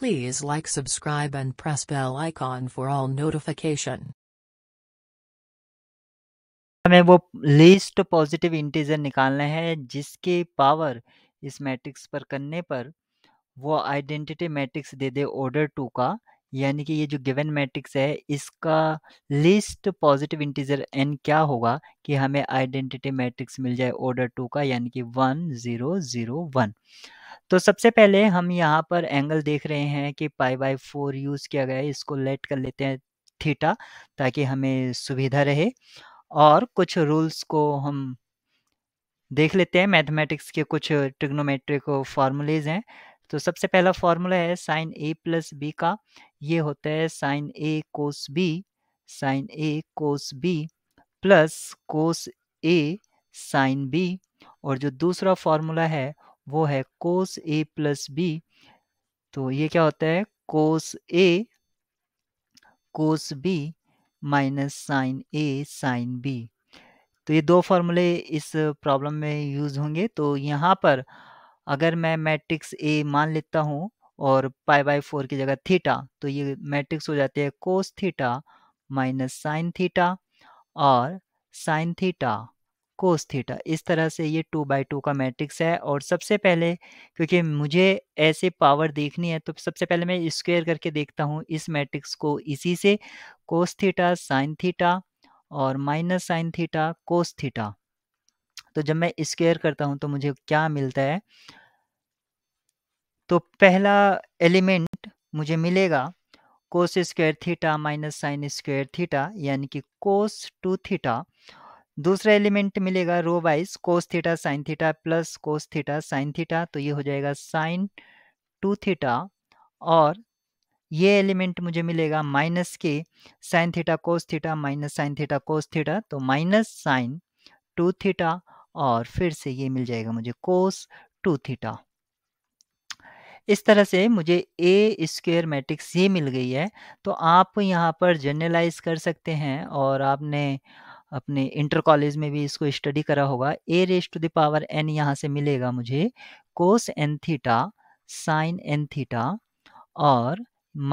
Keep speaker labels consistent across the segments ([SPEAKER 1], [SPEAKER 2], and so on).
[SPEAKER 1] Please like subscribe and press bell icon for all notification. हमें वो least positive integer निकालने हैं जिसके पावर इस मैट्रिक्स पर करने पर वो आइडेंटिटी मैट्रिक्स दे दे ऑर्डर टू का यानी कि ये जो गिवन मैट्रिक्स है इसका लिस्ट पॉजिटिव इंटीजर एन क्या होगा कि हमें आइडेंटिटी मैट्रिक्स मिल जाए ऑर्डर टू का यानी कि वन ज़ीरो ज़ीरो वन तो सबसे पहले हम यहाँ पर एंगल देख रहे हैं कि पाई बाई फोर यूज़ किया गया है इसको लेट कर लेते हैं थीटा ताकि हमें सुविधा रहे और कुछ रूल्स को हम देख लेते हैं मैथमेटिक्स के कुछ ट्रिग्नोमेट्रिक फार्मूलेज हैं तो सबसे पहला फॉर्मूला है साइन ए प्लस बी का ये होता है sine A cos B sine A cos B plus cos A sine B और जो दूसरा फॉर्मूला है वो है कोस ए प्लस बी तो ये क्या होता है cos A cos B minus sine A sine B तो ये दो फॉर्मूले इस प्रॉब्लम में यूज होंगे तो यहाँ पर अगर मैं मैट्रिक्स ए मान लेता हूँ और पाई बाई फोर की जगह थीटा तो ये मैट्रिक्स हो जाती है cos theta minus sine theta और साइन थीटा कोस थीटा इस तरह से ये टू बाई टू का मैट्रिक्स है और सबसे पहले क्योंकि मुझे ऐसे पावर देखनी है तो सबसे पहले मैं स्क्वेयर करके देखता हूँ इस मैट्रिक्स को इसी से कोस थीटा साइन थीटा और minus sine theta cos theta तो जब मैं स्क्वेयर करता हूँ तो मुझे क्या मिलता है तो पहला एलिमेंट मुझे मिलेगा cos square theta minus sine square theta यानी कि कोस टू थीटा दूसरा एलिमेंट मिलेगा row wise cos theta sine theta plus cos theta sine theta तो ये हो जाएगा साइन टू थीटा और ये एलिमेंट मुझे मिलेगा माइनस के sine theta cos theta minus sine theta cos theta तो माइनस साइन टू थीटा और फिर से ये मिल जाएगा मुझे कोस टू थीटा इस तरह से मुझे ए स्क्वेयर मैट्रिक्स ये मिल गई है तो आप यहाँ पर जनरलाइज कर सकते हैं और आपने अपने इंटर कॉलेज में भी इसको स्टडी करा होगा A raise to the power N यहाँ से मिलेगा मुझे cos N theta sine N theta और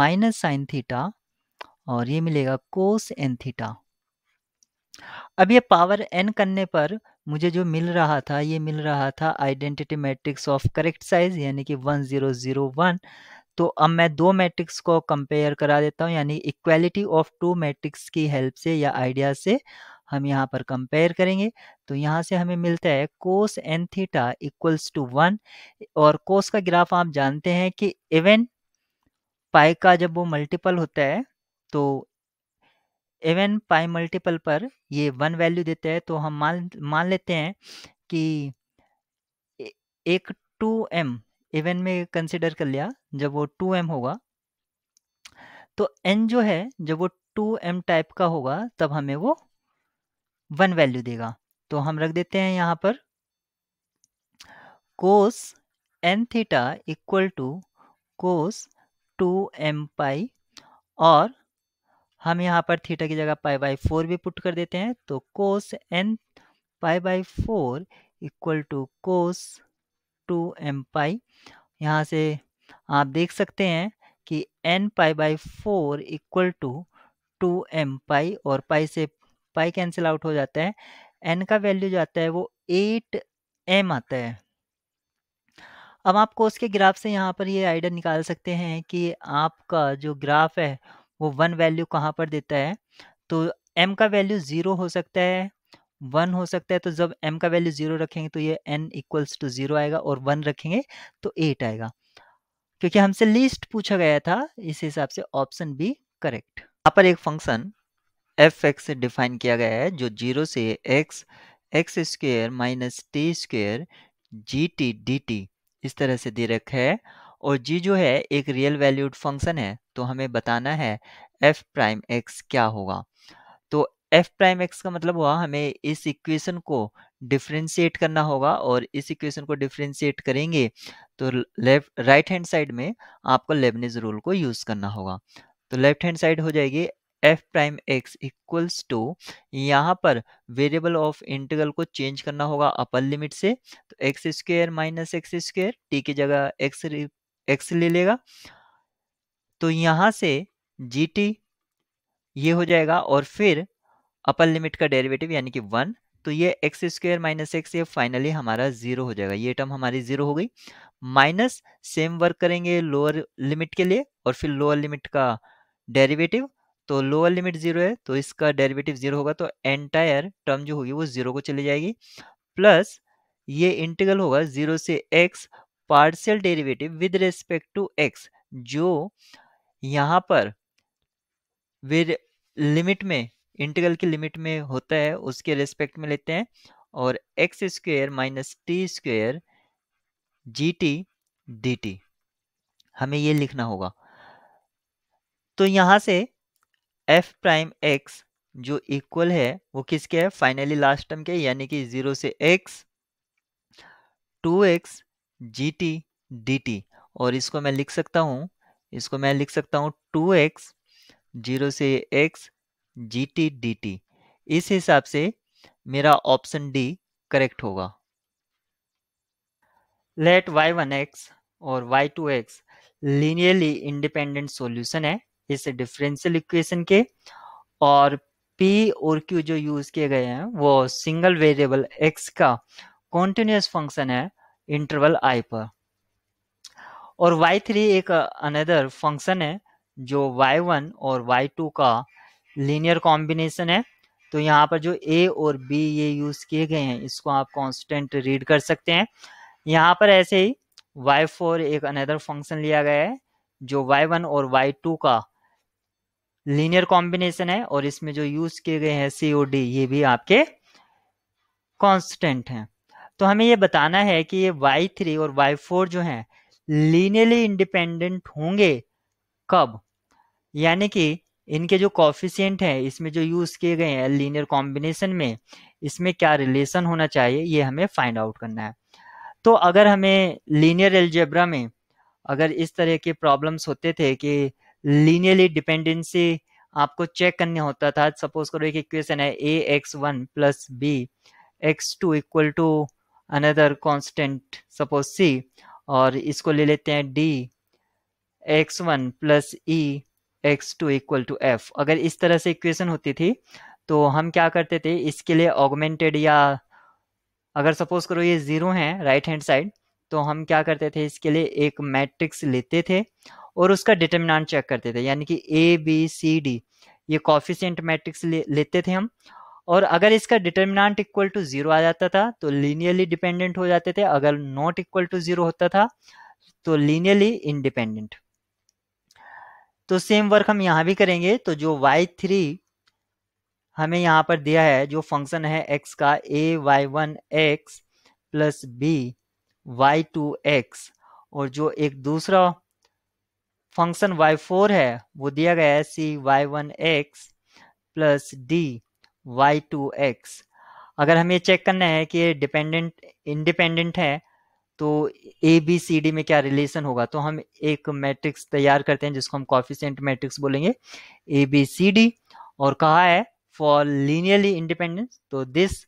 [SPEAKER 1] माइनस साइन थीटा और ये मिलेगा कोस एन थीटा अब ये पावर एन करने पर मुझे जो मिल रहा था ये मिल रहा था identity matrix of correct size यानी कि वन ज़ीरो ज़ीरो वन तो अब मैं दो मैट्रिक्स को कंपेयर करा देता हूँ यानी इक्वालिटी ऑफ टू मैट्रिक्स की हेल्प से या आइडिया से हम यहाँ पर कंपेयर करेंगे तो यहाँ से हमें मिलता है cos N theta equals to one और कोस का ग्राफ आप जानते हैं कि इवन पाई का जब वो मल्टीपल होता है तो एवन पाई मल्टीपल पर ये वन वैल्यू देते हैं तो हम मान मान लेते हैं कि एक टू एम एवन में कंसिडर कर लिया जब वो टू एम होगा तो एन जो है जब वो टू एम टाइप का होगा तब हमें वो वन वैल्यू देगा तो हम रख देते हैं यहाँ पर cos N theta equal to cos two M pi और हम यहाँ पर थीटा की जगह पाई बाई फोर भी पुट कर देते हैं तो cos N pi by four equal to cos two M pi यहाँ से आप देख सकते हैं कि N pi by four equal to two M pi और पाई से पाई कैंसिल आउट हो जाता है एन का वैल्यू जो आता है वो एट एम आता है अब आप कोस के ग्राफ से यहाँ पर ये आइडिया निकाल सकते हैं कि आपका जो ग्राफ है वो वन वैल्यू कहाँ पर देता है तो एम का वैल्यू ज़ीरो हो सकता है वन हो सकता है तो जब एम का वैल्यू ज़ीरो रखेंगे तो ये एन इक्वल्स टू ज़ीरो आएगा और वन रखेंगे तो एट आएगा क्योंकि हमसे लिस्ट पूछा गया था इस हिसाब से ऑप्शन बी करेक्ट यहाँ पर एक फंक्शन एफ एक्स डिफाइन किया गया है जो जीरो से X X square minus T square G T D T इस तरह से दे रखा है और जी जो है एक रियल वैल्यूड फंक्शन है तो हमें बताना है एफ प्राइम एक्स क्या होगा तो एफ प्राइम एक्स का मतलब हुआ हमें इस इक्वेशन को डिफ्रेंशिएट करना होगा और इस इक्वेशन को डिफ्रेंशिएट करेंगे तो लेफ्ट राइट हैंड साइड में आपको लेबनेज रूल को यूज़ करना होगा तो लेफ्ट हैंड साइड हो जाएगी F prime X equals to यहाँ पर वेरिएबल ऑफ इंटीग्रल को चेंज करना होगा अपर लिमिट से तो X square minus X square T की जगह एक्स एक्स ले लेगा तो यहाँ से जी ये हो जाएगा और फिर अपर लिमिट का डेरिवेटिव यानी कि वन तो ये एक्स स्क्वेयर माइनस एक्स ये फाइनली हमारा जीरो हो जाएगा ये टर्म हमारी जीरो हो गई माइनस सेम वर्क करेंगे लोअर लिमिट के लिए और फिर लोअर लिमिट का डेरिवेटिव तो लोअर लिमिट जीरो है तो इसका डेरिवेटिव जीरो होगा तो एंटायर टर्म जो होगी वो जीरो को चली जाएगी प्लस ये इंटीग्रल होगा जीरो से X partial derivative with respect to X जो यहाँ पर विद लिमिट में इंटीग्रल की लिमिट में होता है उसके रेस्पेक्ट में लेते हैं और X square minus T square G T D T हमें ये लिखना होगा तो यहाँ से एफ प्राइम एक्स जो इक्वल है वो किसके है फाइनली लास्ट टर्म के यानी कि जीरो से X two X G T D T और इसको मैं लिख सकता हूँ इसको मैं लिख सकता हूँ टू एक्स जीरो से X G T D T इस हिसाब से मेरा ऑप्शन डी करेक्ट होगा लेट वाई वन एक्स और Y two X linearly independent solution है इस डिफरेंशियल इक्वेशन के और पी और क्यू जो यूज किए गए हैं वो सिंगल वेरिएबल एक्स का कॉन्टिन्यूस फंक्शन है इंटरवल आई पर और वाई थ्री एक अनदर uh, फंक्शन है जो वाई वन और वाई टू का लीनियर कॉम्बिनेशन है तो यहाँ पर जो ए और बी ये यूज किए गए हैं इसको आप कांस्टेंट रीड कर सकते हैं यहाँ पर ऐसे ही वाई फोर एक अनदर फंक्शन लिया गया है जो वाई वन और वाई टू का लीनियर कॉम्बिनेशन है और इसमें जो यूज किए गए हैं सी ओ डी ये भी आपके कांस्टेंट हैं तो हमें ये बताना है कि ये वाई थ्री और वाई फोर जो हैं लीनियरली इंडिपेंडेंट होंगे कब यानी कि इनके जो कॉफिशियंट हैं इसमें जो यूज किए गए हैं लीनियर कॉम्बिनेशन में इसमें क्या रिलेशन होना चाहिए ये हमें फाइंड आउट करना है तो अगर हमें लीनियर एल्जेब्रा में अगर इस तरह के प्रॉब्लम्स होते थे कि लीनियरली डिपेंडेंसी आपको चेक करने होता था सपोज करो एक इक्वेशन है A X one plus B X two equal to another constant suppose C और इसको ले लेते हैं D X one plus E X two equal to F अगर इस तरह से इक्वेशन होती थी तो हम क्या करते थे इसके लिए ऑगमेंटेड या अगर सपोज करो ये ज़ीरो हैं राइट हैंड साइड तो हम क्या करते थे इसके लिए एक मैट्रिक्स लेते थे और उसका डिटर्मिनाट चेक करते थे यानी कि ए बी सी डी ये कॉफिशेंट मैट्रिक्स ले, लेते थे हम और अगर इसका डिटर्मिनाट इक्वल टू जीरो आ जाता था तो लीनियरली डिपेंडेंट हो जाते थे अगर नॉट इक्वल टू जीरो होता था तो लीनियरली इनडिपेंडेंट तो सेम वर्क हम यहां भी करेंगे तो जो वाई थ्री हमें यहां पर दिया है जो फंक्शन है एक्स का A Y one X plus B Y two X और जो एक दूसरा फंक्शन y4 है वो दिया गया है C Y one X plus D Y two X अगर हमें चेक करना है कि ये डिपेंडेंट इंडिपेंडेंट है तो ए बी सी डी में क्या रिलेशन होगा तो हम एक मैट्रिक्स तैयार करते हैं जिसको हम कॉफिशेंट मैट्रिक्स बोलेंगे ए बी सी डी और कहा है फॉर लीनियरली इंडिपेंडेंस तो दिस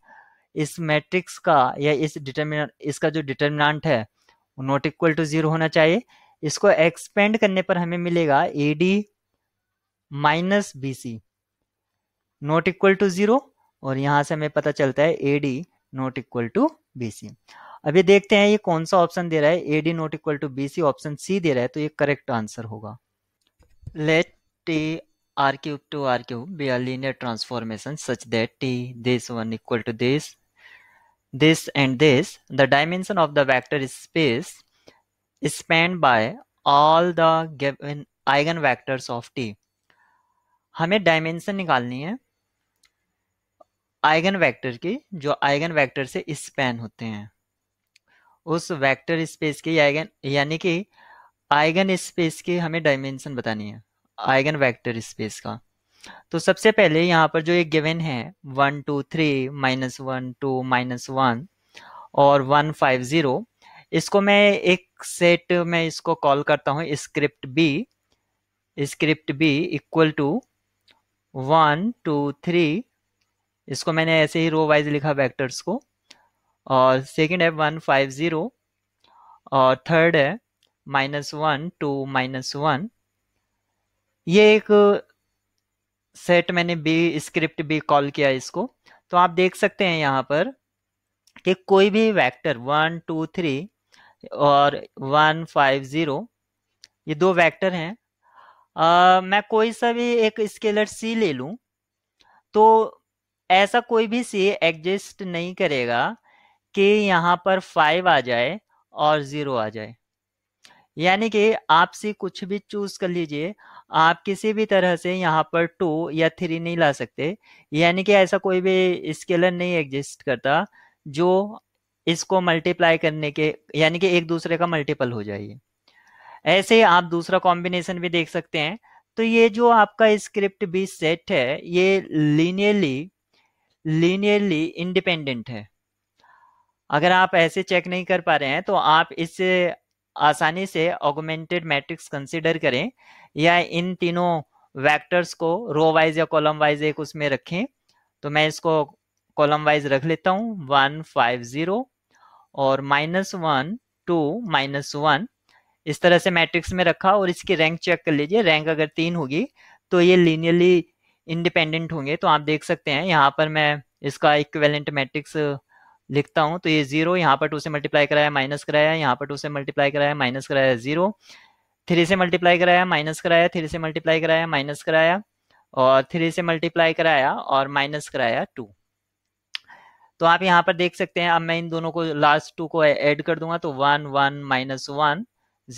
[SPEAKER 1] इस मैट्रिक्स का या इस डिटर्मिनेंट इसका जो डिटर्मिनेंट है वो नॉट इक्वल टू जीरो होना चाहिए इसको एक्सपेंड करने पर हमें मिलेगा A D minus B C not equal to zero और यहां से हमें पता चलता है A D not equal to B C अभी देखते हैं ये कौन सा ऑप्शन दे रहा है A D not equal to B C option C दे रहा है तो ये करेक्ट आंसर होगा let T R cube to R cube be R linear transformation such that T this one equal to this this and this the dimension of the vector space is by all the the given eigenvectors of हमें dimension निकालनी है eigen vector की जो eigen vector से span होते हैं उस vector space के आइगन यानी कि आइगन स्पेस की हमें डायमेंशन बतानी है आइगन वेक्टर स्पेस का तो सबसे पहले यहाँ पर जो एक गिवन है one two three minus one two minus one और वन फाइव ज़ीरो इसको मैं एक सेट में इसको कॉल करता हूँ script B script B equal to one two three इसको मैंने ऐसे ही रो वाइज लिखा वेक्टर्स को और सेकेंड है वन फाइव ज़ीरो और थर्ड है minus one two minus one ये एक सेट मैंने बी स्क्रिप्ट भी कॉल किया इसको तो आप देख सकते हैं यहाँ पर कि कोई भी वेक्टर वन टू थ्री और वन फाइव ज़ीरो ये दो वेक्टर हैं आ, मैं कोई सा भी एक स्केलर सी ले लूँ तो ऐसा कोई भी सी एग्जिस्ट नहीं करेगा कि यहाँ पर फाइव आ जाए और ज़ीरो आ जाए यानी कि आप सी कुछ भी चूज कर लीजिए आप किसी भी तरह से यहाँ पर टू या थ्री नहीं ला सकते यानी कि ऐसा कोई भी स्केलर नहीं एग्जिस्ट करता जो इसको मल्टीप्लाई करने के यानी कि एक दूसरे का मल्टीपल हो जाइए ऐसे आप दूसरा कॉम्बिनेशन भी देख सकते हैं तो ये जो आपका स्क्रिप्ट बी सेट है ये लीनियरली लीनियरली इंडिपेंडेंट है अगर आप ऐसे चेक नहीं कर पा रहे हैं तो आप इसे आसानी से ऑगमेंटेड मैट्रिक्स कंसिडर करें या इन तीनों वैक्टर्स को रो वाइज या कॉलम वाइज एक उसमें रखें तो मैं इसको कॉलम वाइज रख लेता हूँ वन फाइव जीरो और minus one two minus one इस तरह से मैट्रिक्स में रखा और इसकी रैंक चेक कर लीजिए रैंक अगर तीन होगी तो ये लीनियरली इंडिपेंडेंट होंगे तो आप देख सकते हैं यहाँ पर मैं इसका इक्वेलेंट मैट्रिक्स लिखता हूँ तो ये जीरो यहाँ पर टू से मल्टीप्लाई कराया माइनस कराया यहाँ पर टू से मल्टीप्लाई कराया माइनस कराया जीरो थ्री से मल्टीप्लाई कराया माइनस कराया थ्री से मल्टीप्लाई कराया माइनस कराया और थ्री से मल्टीप्लाई कराया और माइनस कराया टू तो आप यहाँ पर देख सकते हैं अब मैं इन दोनों को लास्ट टू को ऐड कर दूंगा तो one one minus one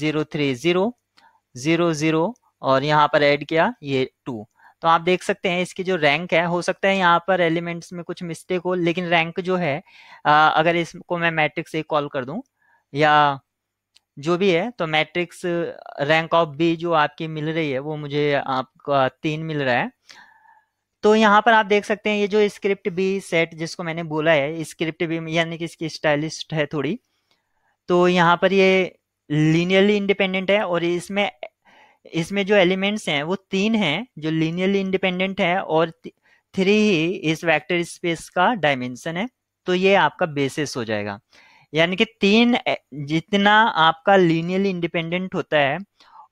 [SPEAKER 1] zero three zero zero zero और यहाँ पर ऐड किया ये टू तो आप देख सकते हैं इसकी जो रैंक है हो सकता है यहाँ पर एलिमेंट्स में कुछ मिस्टेक हो लेकिन रैंक जो है अगर इसको मैं मैट्रिक्स ए कॉल कर दूं या जो भी है तो मैट्रिक्स रैंक ऑफ बी जो आपकी मिल रही है वो मुझे आपका तीन मिल रहा है तो यहाँ पर आप देख सकते हैं ये जो स्क्रिप्ट बी सेट जिसको मैंने बोला है स्क्रिप्ट बी यानी कि इसकी स्टाइलिस्ट है थोड़ी तो यहाँ पर ये लीनियरली इंडिपेंडेंट है और इसमें इसमें जो एलिमेंट्स हैं वो तीन हैं जो लीनियरली इंडिपेंडेंट है और थ्री ही इस वेक्टर स्पेस का डायमेंशन है तो ये आपका बेसिस हो जाएगा यानी कि तीन जितना आपका लीनियरली इंडिपेंडेंट होता है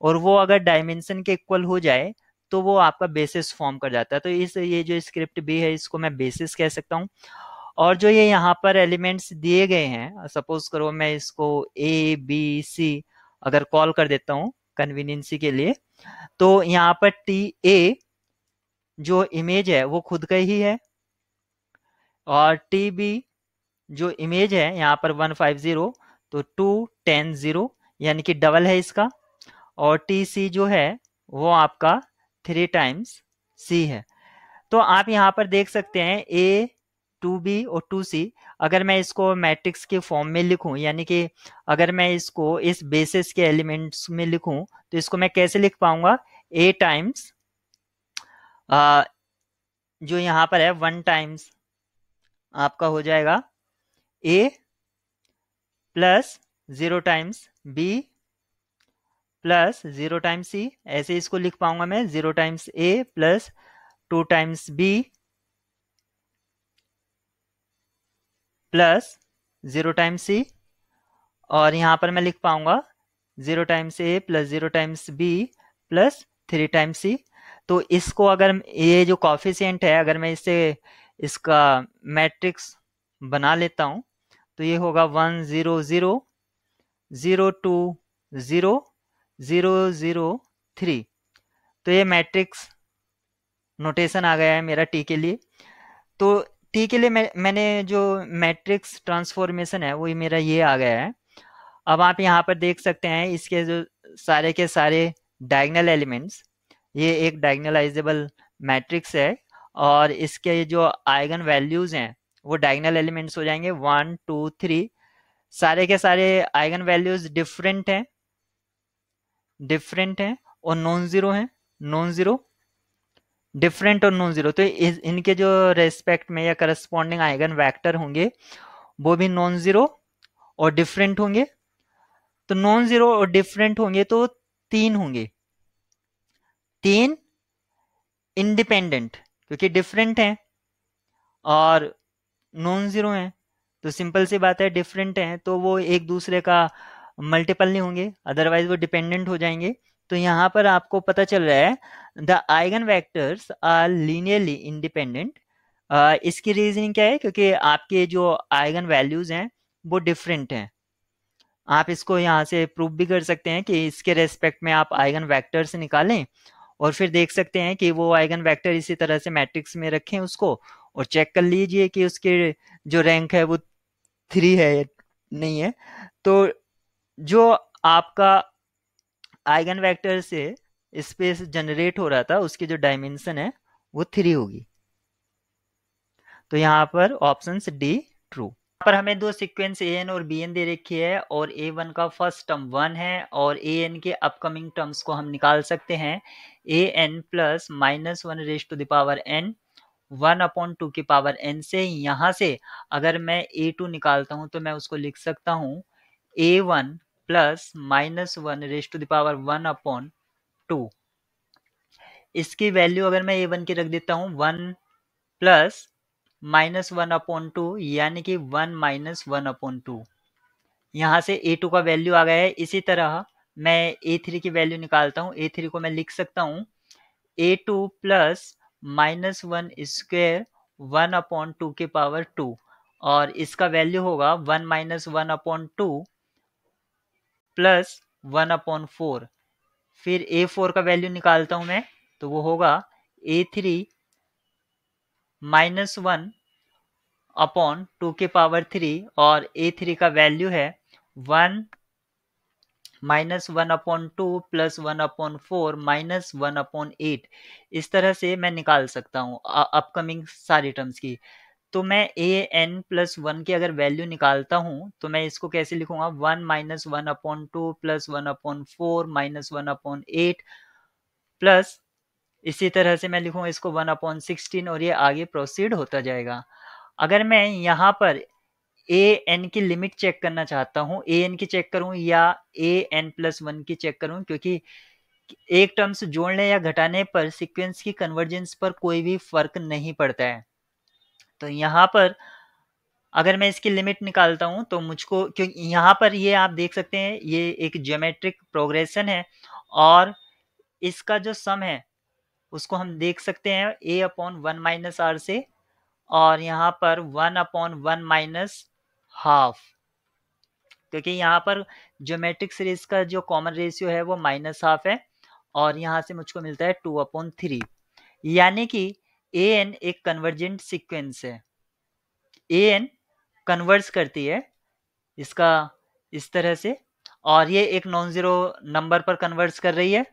[SPEAKER 1] और वो अगर डायमेंशन के इक्वल हो जाए तो वो आपका बेसिस फॉर्म कर जाता है तो इस ये जो स्क्रिप्ट भी है इसको मैं बेसिस कह सकता हूँ और जो ये यहाँ पर एलिमेंट्स दिए गए हैं सपोज करो मैं इसको ए बी सी अगर कॉल कर देता हूँ कन्वीनियंसी के लिए तो यहाँ पर टी ए जो इमेज है वो खुद का ही है और टी बी जो इमेज है यहाँ पर वन फाइव जीरो तो टू टेन जीरो यानी कि डबल है इसका और टी सी जो है वो आपका थ्री टाइम्स सी है तो आप यहाँ पर देख सकते हैं ए टू बी और टू सी अगर मैं इसको मैट्रिक्स के फॉर्म में लिखूं यानी कि अगर मैं इसको इस बेसिस के एलिमेंट्स में लिखूं तो इसको मैं कैसे लिख पाऊंगा ए टाइम्स जो यहां पर है वन टाइम्स आपका हो जाएगा A plus zero times B plus zero times C ऐसे इसको लिख पाऊंगा मैं zero times A plus two times B plus zero times C और यहाँ पर मैं लिख पाऊंगा zero times A plus zero times B plus three times C तो इसको अगर ये जो कॉफिशियंट है अगर मैं इसे इसका मैट्रिक्स बना लेता हूँ तो ये होगा one zero zero zero to zero zero zero three तो ये मैट्रिक्स नोटेशन आ गया है मेरा टी के लिए तो टी के लिए मैं, मैंने जो मैट्रिक्स ट्रांसफॉर्मेशन है वो मेरा ये आ गया है अब आप यहाँ पर देख सकते हैं इसके जो सारे के सारे डायगनल एलिमेंट्स ये एक डायगनलाइजेबल मैट्रिक्स है और इसके जो आइगन वैल्यूज़ हैं वो डायगनल एलिमेंट्स हो जाएंगे वन टू थ्री सारे के सारे आइगन वैल्यूज़ डिफरेंट हैं डिफरेंट हैं और नॉन ज़ीरो हैं नॉन ज़ीरो डिफरेंट और नॉन जीरो तो इनके जो रेस्पेक्ट में या करस्पॉन्डिंग आइगन वैक्टर होंगे वो भी नॉन जीरो और डिफरेंट होंगे तो नॉन जीरो और डिफरेंट होंगे तो तीन होंगे तीन इंडिपेंडेंट क्योंकि डिफरेंट हैं और नॉन जीरो हैं तो सिंपल सी बात है डिफरेंट हैं तो वो एक दूसरे का मल्टीपल नहीं होंगे अदरवाइज वो डिपेंडेंट हो जाएंगे तो यहाँ पर आपको पता चल रहा है the eigen vectors are linearly independent इसकी रीजनिंग क्या है क्योंकि आपके जो आइगन वैल्यूज हैं वो डिफरेंट हैं आप इसको यहाँ से प्रूव भी कर सकते हैं कि इसके रेस्पेक्ट में आप आइगन वैक्टर्स निकालें और फिर देख सकते हैं कि वो आइगन वैक्टर इसी तरह से मैट्रिक्स में रखें उसको और चेक कर लीजिए कि उसके जो रैंक है वो थ्री है नहीं है तो जो आपका आइगन वेक्टर से स्पेस जनरेट हो रहा था उसकी जो डायमेंशन है वो थ्री होगी तो यहाँ पर ऑप्शन डी ट्रू पर हमें दो सीक्वेंस ए एन और बी एन दे रखी है और ए वन का फर्स्ट टर्म वन है और ए एन के अपकमिंग टर्म्स को हम निकाल सकते हैं A N plus minus one raise to the power N one upon two की पावर एन से यहाँ से अगर मैं ए टू निकालता हूँ तो मैं उसको लिख सकता हूँ A one plus minus one raise to the power one upon two इसकी वैल्यू अगर मैं ए वन की रख देता हूँ one plus minus one upon two यानी कि one minus one upon two यहां से ए टू का वैल्यू आ गया है इसी तरह मैं ए थ्री की वैल्यू निकालता हूँ ए थ्री को मैं लिख सकता हूं A two plus minus one square one upon two के पावर टू और इसका वैल्यू होगा one minus one upon two plus one upon four फिर ए फोर का वैल्यू निकालता हूं मैं तो वो होगा A three minus one upon two के पावर थ्री और ए थ्री का वैल्यू है one minus one upon two plus one upon four minus one upon eight इस तरह से मैं निकाल सकता हूँ अपकमिंग सारी टर्म्स की तो मैं ए एन प्लस वन की अगर वैल्यू निकालता हूँ तो मैं इसको कैसे लिखूंगा one minus one upon two plus one upon four minus one upon eight plus इसी तरह से मैं लिखूंगा इसको वन अपॉन सिक्सटीन और ये आगे प्रोसीड होता जाएगा अगर मैं यहाँ पर ए एन की लिमिट चेक करना चाहता हूँ ए एन की चेक करूँ या ए एन प्लस वन की चेक करूँ क्योंकि एक टर्म्स जोड़ने या घटाने पर सिक्वेंस की कन्वर्जेंस पर कोई भी फर्क नहीं पड़ता है तो यहाँ पर अगर मैं इसकी लिमिट निकालता हूँ तो मुझको क्योंकि यहाँ पर ये आप देख सकते हैं ये एक ज्योमेट्रिक प्रोग्रेशन है और इसका जो सम है उसको हम देख सकते हैं A upon one minus R से और यहाँ पर one upon one minus half क्योंकि यहाँ पर ज्योमेट्रिक सीरीज का जो कॉमन रेशियो है वो माइनस हाफ है और यहाँ से मुझको मिलता है टू अपॉन थ्री यानी कि ए एन एक कन्वर्जेंट सीक्वेंस है ए एन कन्वर्स करती है इसका इस तरह से और ये एक नॉन ज़ीरो नंबर पर कन्वर्स कर रही है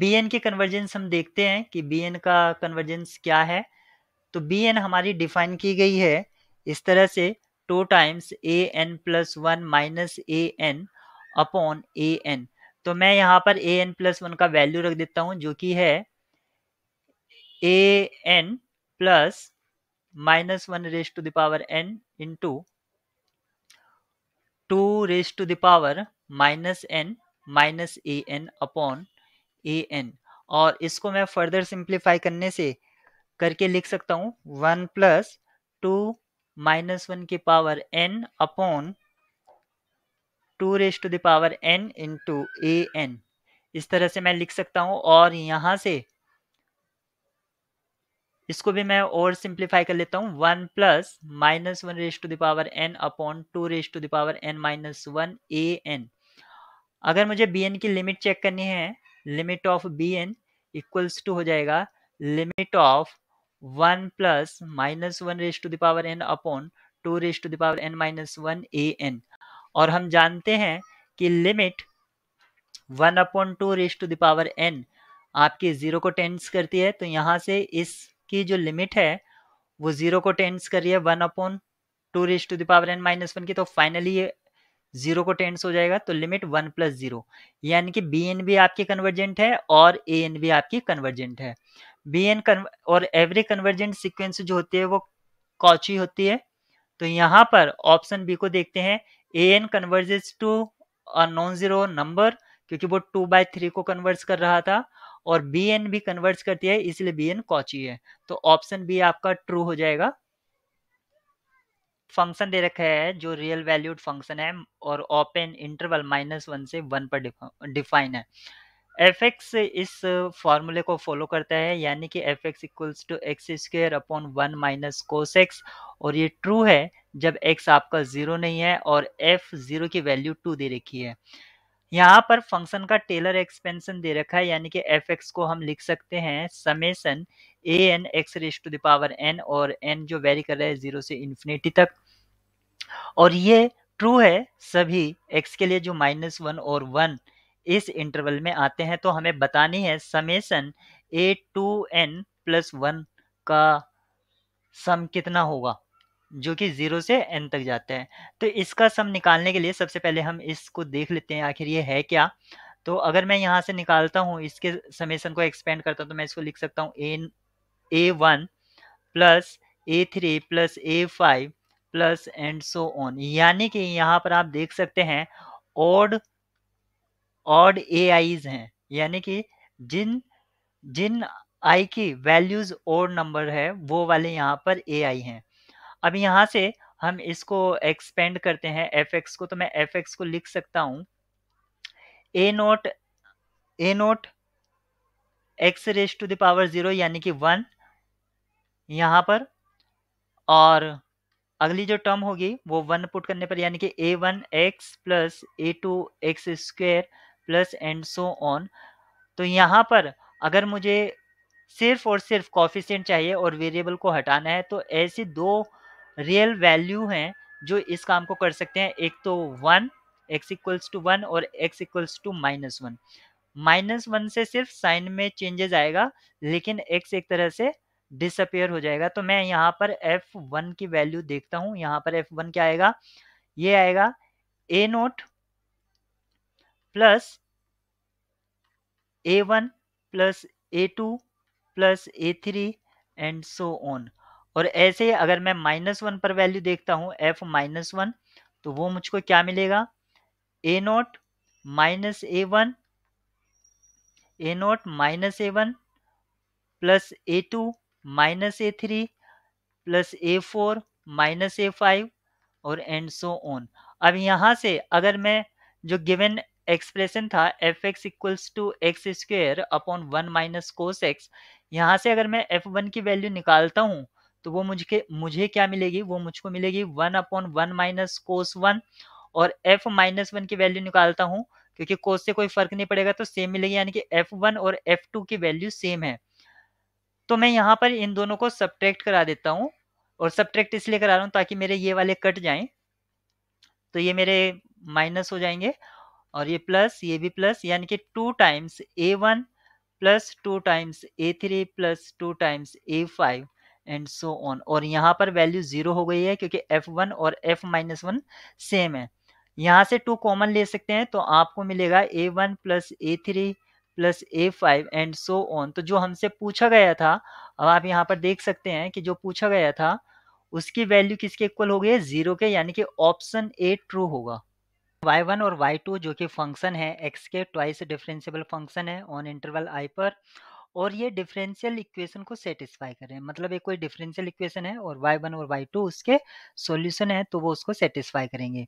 [SPEAKER 1] बी एन के कन्वर्जेंस हम देखते हैं कि बी एन का कन्वर्जेंस क्या है तो बी एन हमारी डिफाइन की गई है इस तरह से two times A N plus one minus A N upon A N तो मैं यहाँ पर ए एन प्लस वन का वैल्यू रख देता हूँ जो कि है A N plus minus one raise to the power N into two raise to the power minus N minus A N upon A N और इसको मैं फर्दर सिंप्लीफाई करने से करके लिख सकता हूँ one plus two minus one की power N upon two raise to the power N into A N इस तरह से मैं लिख सकता हूं और यहां से इसको भी मैं और सिंप्लीफाई कर लेता हूँ one plus minus one raise to the power N upon two raise to the power N minus one A N अगर मुझे बी एन की लिमिट चेक करनी है limit of B N equals to हो जाएगा limit of one plus minus one raise to the power N upon two raise to the power N minus one A N और हम जानते हैं कि limit one upon two raise to the power N आपके zero को tends करती है तो यहाँ से इस की जो लिमिट है वो जीरो को टेंस करिए one upon two raise to the power N minus one की तो फाइनली ये जीरो को टेंस हो जाएगा तो लिमिट वन प्लस जीरो यानी कि बी एन भी आपकी कन्वर्जेंट है और ए एन भी आपकी कन्वर्जेंट है बी एन और एवरी कन्वर्जेंट सिक्वेंस जो होती है वो कॉची होती है तो यहाँ पर ऑप्शन बी को देखते हैं A N converges to a non zero number क्योंकि वो टू बाय थ्री को कन्वर्स कर रहा था और बी एन भी कन्वर्ट करती है इसलिए बी एन कॉची है तो ऑप्शन बी आपका ट्रू हो जाएगा फंक्शन दे रखा है जो रियल वैल्यूड फंक्शन है और ओपन इंटरवल माइनस वन से वन पर डिफाइन है एफ एक्स इस फॉर्मूले को फॉलो करता है यानी कि F X equals to X square upon one minus cos X और ये ट्रू है जब एक्स आपका ज़ीरो नहीं है और एफ ज़ीरो की वैल्यू टू दे रखी है यहाँ पर फंक्शन का टेलर एक्सपेंशन दे रखा है यानी कि एफ एक्स को हम लिख सकते हैं summation A N X raise to the power N और एन जो वेरी कर रहा है जीरो से इन्फिनिटी तक और ये ट्रू है सभी एक्स के लिए जो माइनस वन और वन इस इंटरवल में आते हैं तो हमें बतानी है summation A two N plus one का सम कितना होगा जो कि ज़ीरो से एन तक जाता है तो इसका सम निकालने के लिए सबसे पहले हम इसको देख लेते हैं आखिर ये है क्या तो अगर मैं यहाँ से निकालता हूँ इसके समेसन को एक्सपेंड करता हूँ तो मैं इसको लिख सकता हूँ N A one plus A three plus A five plus and so on यानी कि यहाँ पर आप देख सकते हैं ऑड ऑड ए आईज हैं यानी कि जिन जिन आई की वैल्यूज और नंबर है वो वाले यहाँ पर ए आई हैं अब यहाँ से हम इसको एक्सपेंड करते हैं एफ एक्स को तो मैं एफ एक्स को लिख सकता हूँ A naught A naught X raise to the power zero यानी कि वन यहाँ पर और अगली जो टर्म होगी वो वन पुट करने पर यानी कि A one X plus A two X square plus and so on तो यहाँ पर अगर मुझे सिर्फ और सिर्फ कॉफिशेंट चाहिए और वेरिएबल को हटाना है तो ऐसी दो रियल वैल्यू हैं जो इस काम को कर सकते हैं एक तो one X equals to one और X equals to minus one minus one से सिर्फ साइन में चेंजेस आएगा लेकिन एक्स एक तरह से डिसअपेयर हो जाएगा तो मैं यहाँ पर एफ वन की वैल्यू देखता हूँ यहाँ पर एफ वन क्या आएगा ये आएगा A naught plus A one plus A two plus A three and so on और ऐसे अगर मैं माइनस वन पर वैल्यू देखता हूँ एफ माइनस वन तो वो मुझको क्या मिलेगा A naught minus A one A naught minus A one plus A two minus A three plus A four minus A five और एंड सो ऑन अब यहाँ से अगर मैं जो गिवन एक्सप्रेशन था F X equals to X square upon one minus cos X यहाँ से अगर मैं एफ वन की वैल्यू निकालता हूँ तो वो मुझे मुझे क्या मिलेगी वो मुझको मिलेगी one upon one minus cos one और एफ माइनस वन की वैल्यू निकालता हूँ क्योंकि कोस से कोई फर्क नहीं पड़ेगा तो सेम मिलेगी यानी कि एफ वन और एफ टू की वैल्यू सेम है तो मैं यहाँ पर इन दोनों को सब्ट्रैक्ट करा देता हूँ और सब्ट्रैक्ट इसलिए करा रहा हूँ ताकि मेरे ये वाले कट जाएं तो ये मेरे माइनस हो जाएंगे और ये प्लस ये भी प्लस यानी कि two times A one plus two times A three plus two times A five and so on और यहाँ पर वैल्यू जीरो हो गई है क्योंकि एफ वन और एफ माइनस वन सेम है यहाँ से टू कॉमन ले सकते हैं तो आपको मिलेगा A one plus A three plus A five and so on तो जो हमसे पूछा गया था अब आप यहाँ पर देख सकते हैं कि जो पूछा गया था उसकी वैल्यू किसके इक्वल हो गई है जीरो के यानी कि ऑप्शन ए ट्रू होगा y1 और y2 जो कि फंक्शन है x के ट्वाइस डिफरेंशियबल फंक्शन है ऑन इंटरवल i पर और ये डिफरेंशियल इक्वेशन को सेटिस्फाई करें मतलब एक कोई डिफरेंशियल इक्वेशन है और वाई वन और वाई टू उसके सोल्यूशन है तो वो उसको सेटिस्फाई करेंगे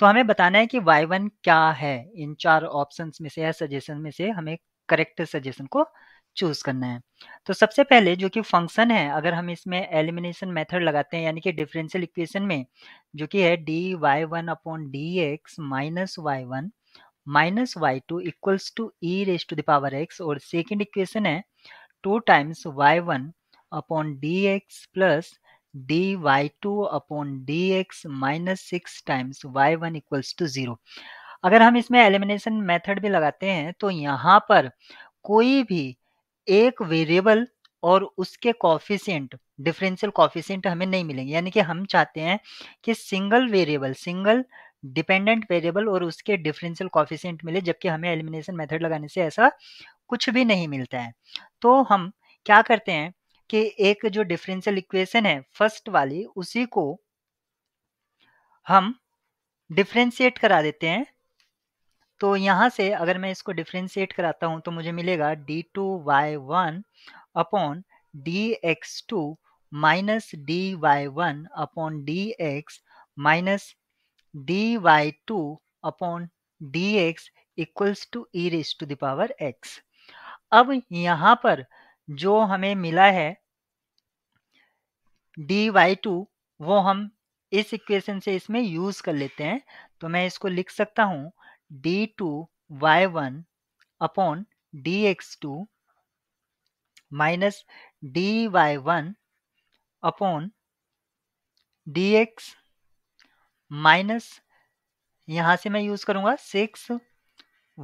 [SPEAKER 1] तो हमें बताना है कि वाई वन क्या है इन चार ऑप्शन में से या सजेशन में से हमें करेक्ट सजेशन को चूज करना है तो सबसे पहले जो कि फंक्शन है अगर हम इसमें एलिमिनेशन मेथड लगाते हैं यानी कि डिफरेंशियल इक्वेशन में जो कि है D Y one upon D X minus Y one minus Y two equals to E raise to the power X और सेकेंड इक्वेशन है two times Y one upon D X plus D Y two upon D X minus six times Y one equals to zero अगर हम इसमें elimination method भी लगाते हैं तो यहाँ पर कोई भी एक वेरिएबल और उसके कॉफिशेंट डिफरेंशियल कॉफिशेंट हमें नहीं मिलेंगे यानी कि हम चाहते हैं कि single variable single dependent variable और उसके डिफरेंशियल कॉफिशेंट मिले जबकि हमें एलिमिनेशन मेथड लगाने से ऐसा कुछ भी नहीं मिलता है तो हम क्या करते हैं कि एक जो डिफरेंशियल इक्वेशन है फर्स्ट वाली उसी को हम डिफ्रेंशिएट करा देते हैं तो यहाँ से अगर मैं इसको डिफ्रेंशिएट कराता हूँ तो मुझे मिलेगा D two Y one upon D X two minus D Y one upon D X minus dy2 upon dx equals to E raise to the power x अब यहाँ पर जो हमें मिला है dy2 वो हम इस इक्वेशन से इसमें यूज कर लेते हैं तो मैं इसको लिख सकता हूँ D two Y one upon D X two minus D Y one upon D X minus यहाँ से मैं यूज़ करूँगा six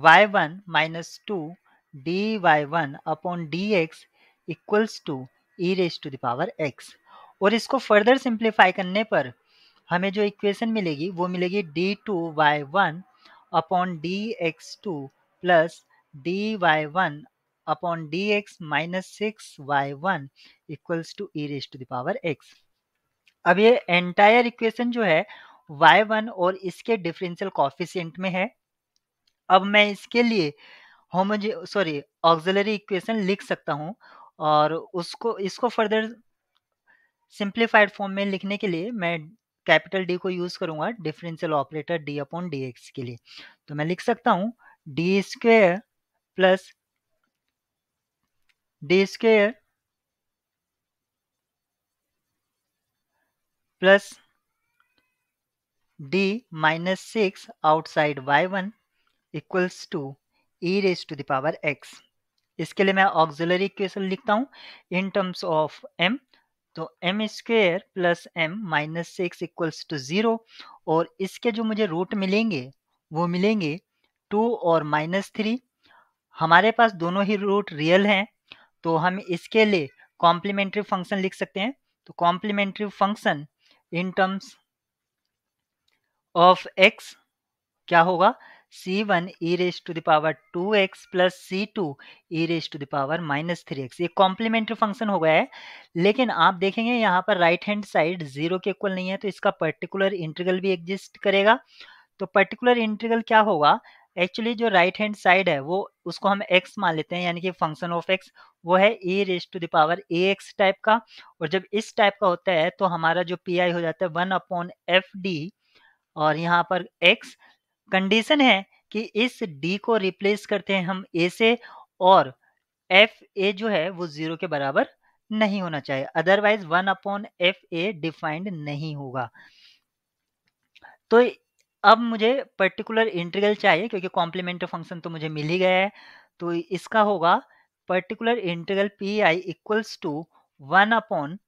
[SPEAKER 1] Y one minus two D Y one upon D X equals to E raise to the power X और इसको further simplify करने पर हमें जो इक्वेशन मिलेगी वो मिलेगी D two Y one upon D X two plus D Y one upon D X minus six Y one equals to E raise to the power X अब ये एंटायर इक्वेशन जो है वाई वन और इसके differential coefficient में है अब मैं इसके लिए होमोजे सॉरी ऑक्सिलरी इक्वेशन लिख सकता हूँ और उसको इसको फर्दर सिंप्लीफाइड फॉर्म में लिखने के लिए मैं कैपिटल डी को यूज़ करूंगा differential operator D upon D X के लिए तो मैं लिख सकता हूँ D square plus D square plus d minus 6 outside y1 to e raised to the power x. इसके लिए मैं auxiliary equation लिखता हूँ in terms of m. तो m square plus m minus six equals to 0 और इसके जो मुझे रूट मिलेंगे वो मिलेंगे टू और माइनस थ्री हमारे पास दोनों ही रूट रियल हैं तो हम इसके लिए कॉम्प्लीमेंट्री फंक्शन लिख सकते हैं तो complementary function in terms of X क्या होगा C one E raise to the power two X plus C two E raise to the power minus three X ये कॉम्प्लीमेंट्री फंक्शन हो गया है लेकिन आप देखेंगे यहाँ पर राइट हैंड साइड जीरो के इक्वल नहीं है तो इसका पर्टिकुलर इंटीग्रल भी एग्जिस्ट करेगा तो पर्टिकुलर इंटीग्रल क्या होगा एक्चुअली जो राइट हैंड साइड है वो उसको हम एक्स मान लेते हैं यानी कि फंक्शन ऑफ एक्स वो है E raise to the power A X type का और जब इस टाइप का होता है तो हमारा जो पी आई हो जाता है वन अपॉन एफ डी और यहाँ पर एक्स कंडीशन है कि इस डी को रिप्लेस करते हैं हम ए से और एफ ए जो है वो जीरो के बराबर नहीं होना चाहिए otherwise one upon F A defined नहीं होगा तो अब मुझे पर्टिकुलर इंटीग्रल चाहिए क्योंकि कॉम्प्लीमेंट्री फंक्शन तो मुझे मिल ही गया है तो इसका होगा particular integral P I equals to one upon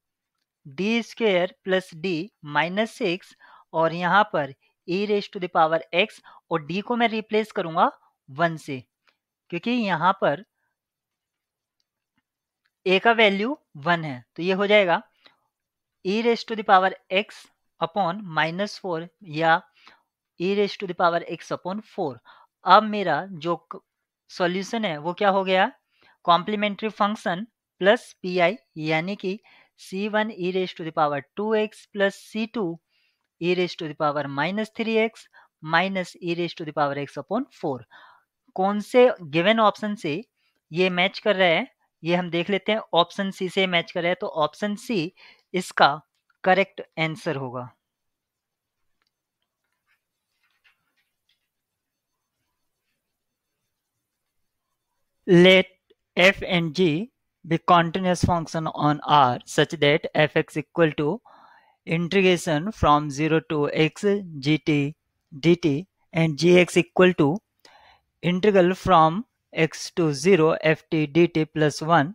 [SPEAKER 1] D square plus D minus six और यहाँ पर e raise to the power x और d को मैं रिप्लेस करूंगा वन से क्योंकि यहाँ पर a का वैल्यू वन है तो ये हो जाएगा e raise to the power x upon minus four या e raise to the power x upon four अब मेरा जो सॉल्यूशन है वो क्या हो गया complementary function plus P I यानी कि C one E raise to the power two X plus C two e raised to the power minus three X minus E to the power X upon four कौन से given option से ये match कर रहा है ये हम देख लेते हैं ऑप्शन सी से मैच कर रहा है तो ऑप्शन सी इसका करेक्ट आंसर होगा let F and G be continuous function on R such that F X equal to integration from 0 to x gt dt and gx equal to integral from x to 0 ft dt plus 1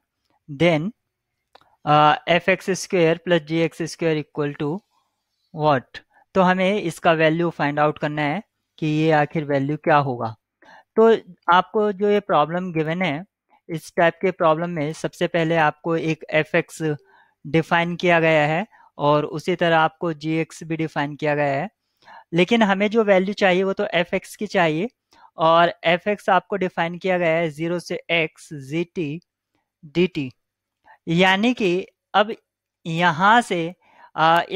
[SPEAKER 1] then uh, fx square plus gx square equal to what तो हमें इसका value find out करना है कि ये आखिर value क्या होगा तो आपको जो ये प्रॉब्लम गिवन है इस टाइप के प्रॉब्लम में सबसे पहले आपको एक एफ एक्स डिफाइन किया गया है और उसी तरह आपको जी एक्स भी डिफाइन किया गया है लेकिन हमें जो वैल्यू चाहिए वो तो एफ एक्स की चाहिए और एफ एक्स आपको डिफाइन किया गया है जीरो से X G T D T यानी कि अब यहाँ से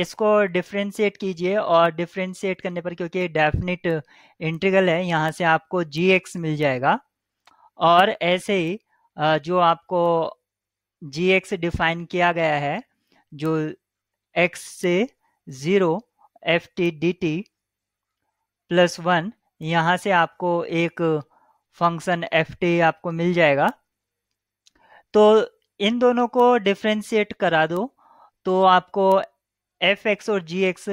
[SPEAKER 1] इसको डिफ्रेंशिएट कीजिए और डिफ्रेंशिएट करने पर क्योंकि डेफिनेट इंटीग्रल है यहाँ से आपको जी एक्स मिल जाएगा और ऐसे ही जो आपको जी एक्स डिफाइन किया गया है जो एक्स से zero F T D T plus one यहाँ से आपको एक फंक्शन एफ टी आपको मिल जाएगा तो इन दोनों को डिफ्रेंशिएट करा दो तो आपको एफ एक्स और जी एक्स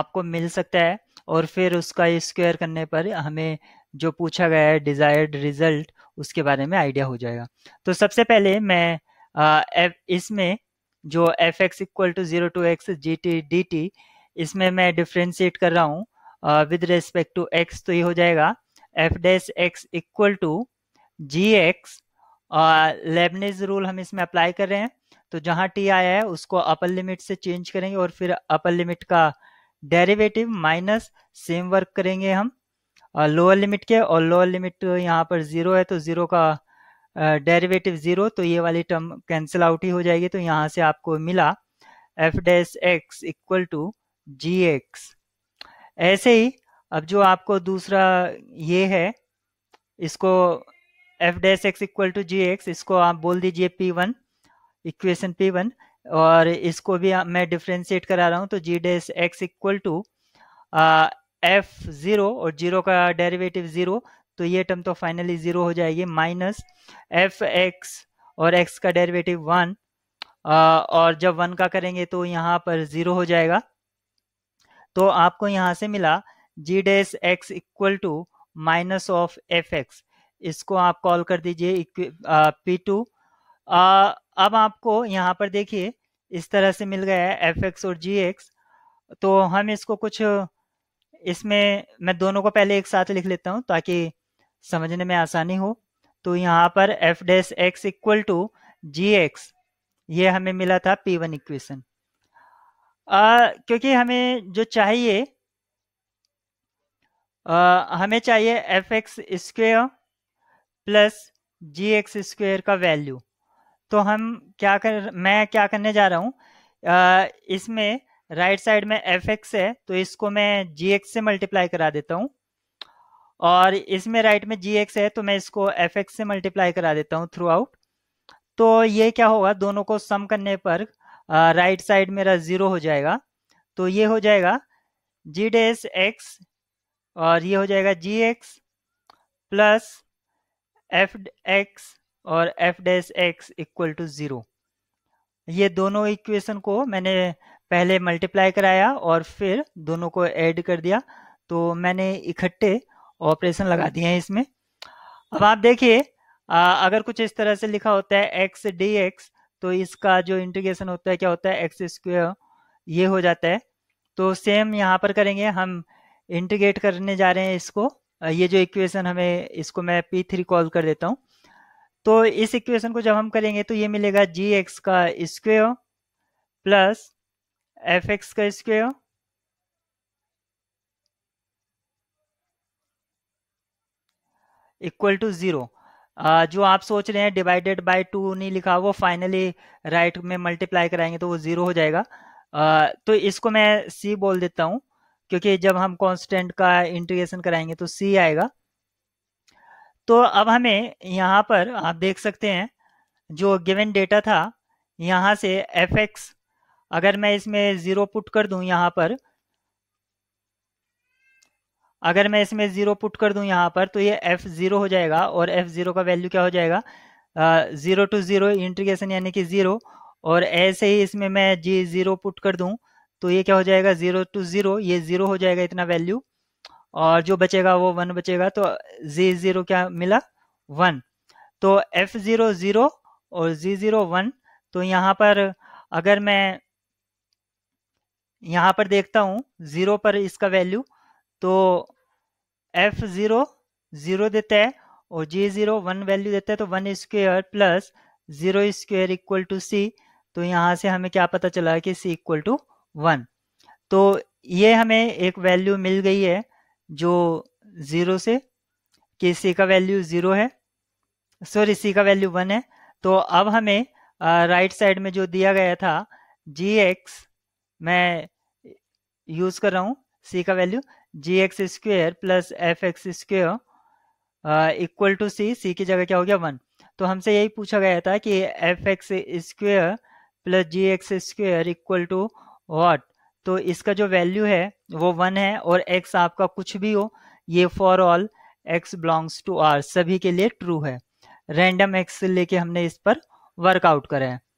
[SPEAKER 1] आपको मिल सकता है और फिर उसका स्क्वायर करने पर हमें जो पूछा गया है डिज़ायर्ड रिजल्ट उसके बारे में आइडिया हो जाएगा तो सबसे पहले मैं इसमें जो F X equal to zero to X G T D T इसमें मैं डिफ्रेंशिएट कर रहा हूँ विद रेस्पेक्ट टू एक्स तो ये हो जाएगा F dash X equal to G X Leibniz rule हम इसमें अप्लाई कर रहे हैं तो जहाँ टी आया है उसको अपर लिमिट से चेंज करेंगे और फिर अपर लिमिट का डेरिवेटिव माइनस सेम वर्क करेंगे हम लोअर uh, लिमिट के और लोअर लिमिट यहाँ पर जीरो है तो जीरो का डेरिवेटिव ज़ीरो तो ये वाली टर्म कैंसिल आउट ही हो जाएगी तो यहाँ से आपको मिला F dash X equal to G X ऐसे ही अब जो आपको दूसरा ये है इसको F dash X equal to G X इसको आप बोल दीजिए P one equation P one और इसको भी मैं डिफ्रेंशिएट करा रहा हूँ तो G dash X equal to F zero और ज़ीरो का डेरिवेटिव ज़ीरो तो ये टर्म तो फाइनली ज़ीरो हो जाएगी माइनस एफ एक्स और एक्स का डेरिवेटिव वन और जब वन का करेंगे तो यहाँ पर ज़ीरो हो जाएगा तो आपको यहाँ से मिला G dash X equal to minus of F X इसको आप कॉल कर दीजिए पी टू अब आपको यहाँ पर देखिए इस तरह से मिल गया है एफ एक्स और जी एक्स तो हम इसको कुछ इसमें मैं दोनों को पहले एक साथ लिख लेता हूँ ताकि समझने में आसानी हो तो यहाँ पर F dash X equal to G X ये हमें मिला था पी वन इक्वेशन क्योंकि हमें जो चाहिए आ, हमें चाहिए F X square plus G X square का वैल्यू तो हम क्या कर मैं क्या करने जा रहा हूँ इसमें राइट साइड में एफ एक्स है तो इसको मैं जी एक्स से मल्टीप्लाई करा देता हूँ और इसमें राइट में जी एक्स है तो मैं इसको एफ एक्स से मल्टीप्लाई करा देता हूँ थ्रू आउट तो ये क्या होगा दोनों को सम करने पर राइट साइड मेरा ज़ीरो हो जाएगा तो ये हो जाएगा जी डेस एक्स और ये हो जाएगा G X plus F X और F dash X equal to zero ये दोनों इक्वेशन को मैंने पहले मल्टीप्लाई कराया और फिर दोनों को ऐड कर दिया तो मैंने इकट्ठे ऑपरेशन लगा दिए हैं इसमें अब आप देखिए अगर कुछ इस तरह से लिखा होता है एक्स डी एक्स तो इसका जो इंटीग्रेशन होता है क्या होता है एक्स स्क्वेयर ये हो जाता है तो सेम यहाँ पर करेंगे हम इंटीग्रेट करने जा रहे हैं इसको ये जो इक्वेशन हमें इसको मैं पी थ्री कॉल कर देता हूँ तो इस इक्वेशन को जब हम करेंगे तो ये मिलेगा जी एक्स का स्क्वेयर प्लस एफ एक्स का स्क्वेयर इक्वल टू ज़ीरो जो आप सोच रहे हैं डिवाइडेड बाय टू नहीं लिखा वो फाइनली राइट right में मल्टीप्लाई कराएंगे तो वो ज़ीरो हो जाएगा uh, तो इसको मैं सी बोल देता हूँ क्योंकि जब हम कांस्टेंट का इंटीग्रेशन कराएंगे तो सी आएगा तो अब हमें यहाँ पर आप देख सकते हैं जो गिवन डेटा था यहाँ से एफ एक्स अगर मैं इसमें ज़ीरो पुट कर दूँ यहाँ पर अगर मैं इसमें ज़ीरो पुट कर दूं यहाँ पर तो ये एफ़ ज़ीरो हो जाएगा और एफ़ ज़ीरो का वैल्यू क्या हो जाएगा ज़ीरो टू ज़ीरो इंट्रीगेशन यानी कि ज़ीरो और ऐसे ही इसमें मैं जी ज़ीरो पुट कर दूं तो ये क्या हो जाएगा ज़ीरो टू ज़ीरो ये ज़ीरो हो जाएगा इतना वैल्यू और जो बचेगा वो वन बचेगा तो जी ज़ीरो क्या मिला वन तो एफ़ ज़ीरो ज़ीरो और जी ज़ीरो वन तो यहाँ पर अगर मैं यहाँ पर देखता हूँ ज़ीरो पर इसका वैल्यू तो एफ जीरो जीरो देता है और जे जीरो वन वैल्यू देता है तो one square plus zero square equal to C तो यहाँ से हमें क्या पता चला कि सी इक्वल टू वन तो ये हमें एक वैल्यू मिल गई है जो जीरो से कि सी का वैल्यू जीरो है सॉरी सी का वैल्यू वन है तो अब हमें राइट साइड में जो दिया गया था जी एक्स मैं यूज कर रहा हूँ सी का value G X square plus F X square equal to C C की जगह क्या हो गया वन तो हमसे यही पूछा गया था कि F X square plus G X square equal to what तो इसका जो वैल्यू है वो वन है और एक्स आपका कुछ भी हो ये for all X belongs to R सभी के लिए ट्रू है रैंडम एक्स लेके हमने इस पर वर्कआउट करा है